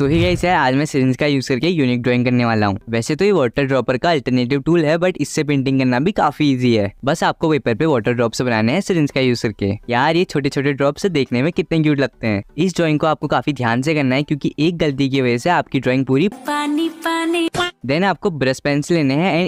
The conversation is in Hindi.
सो ही गाइस है आज मैं सिरिंज का यूज़ करके यूनिक ड्राइंग करने वाला हूँ वैसे तो ये वाटर ड्रॉपर का अल्टरनेटिव टूल है बट इससे पेंटिंग करना भी काफी इजी है बस आपको पेपर पे वाटर ड्रॉप्स बनाने हैं सिरिंज का यूज़ करके यार ये छोटे छोटे से देखने में कितने क्यूट लगते हैं इस ड्रॉइंग को आपको काफी ध्यान से करना है क्योंकि एक गलती की वजह से आपकी ड्रॉइंग पूरी पानी पानी देन आपको ब्रश पेंसिल लेने हैं एंड